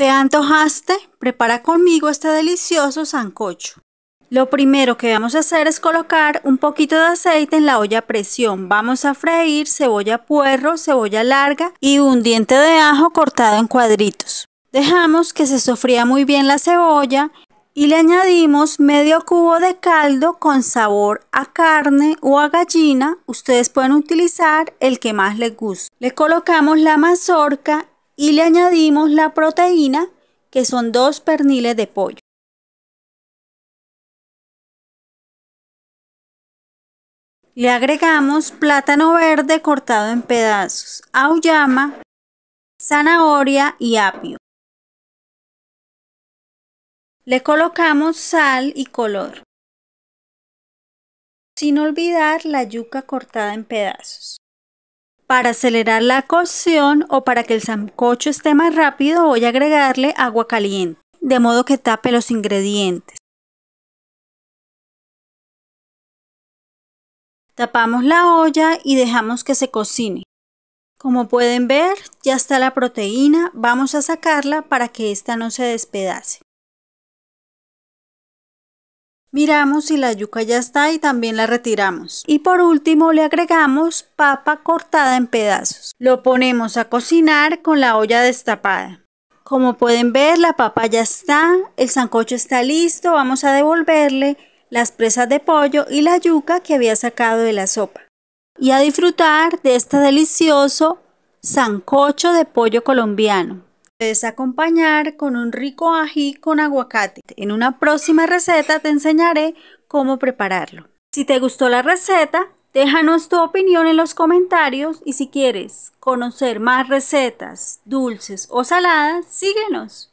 ¿Te antojaste? Prepara conmigo este delicioso sancocho. Lo primero que vamos a hacer es colocar un poquito de aceite en la olla a presión. Vamos a freír cebolla puerro, cebolla larga y un diente de ajo cortado en cuadritos. Dejamos que se sofría muy bien la cebolla y le añadimos medio cubo de caldo con sabor a carne o a gallina. Ustedes pueden utilizar el que más les guste. Le colocamos la mazorca y le añadimos la proteína, que son dos perniles de pollo. Le agregamos plátano verde cortado en pedazos, auyama, zanahoria y apio. Le colocamos sal y color. Sin olvidar la yuca cortada en pedazos. Para acelerar la cocción o para que el sancocho esté más rápido voy a agregarle agua caliente, de modo que tape los ingredientes. Tapamos la olla y dejamos que se cocine. Como pueden ver, ya está la proteína, vamos a sacarla para que ésta no se despedace. Miramos si la yuca ya está y también la retiramos. Y por último le agregamos papa cortada en pedazos. Lo ponemos a cocinar con la olla destapada. Como pueden ver la papa ya está, el sancocho está listo, vamos a devolverle las presas de pollo y la yuca que había sacado de la sopa. Y a disfrutar de este delicioso sancocho de pollo colombiano puedes acompañar con un rico ají con aguacate. En una próxima receta te enseñaré cómo prepararlo. Si te gustó la receta, déjanos tu opinión en los comentarios y si quieres conocer más recetas dulces o saladas, síguenos.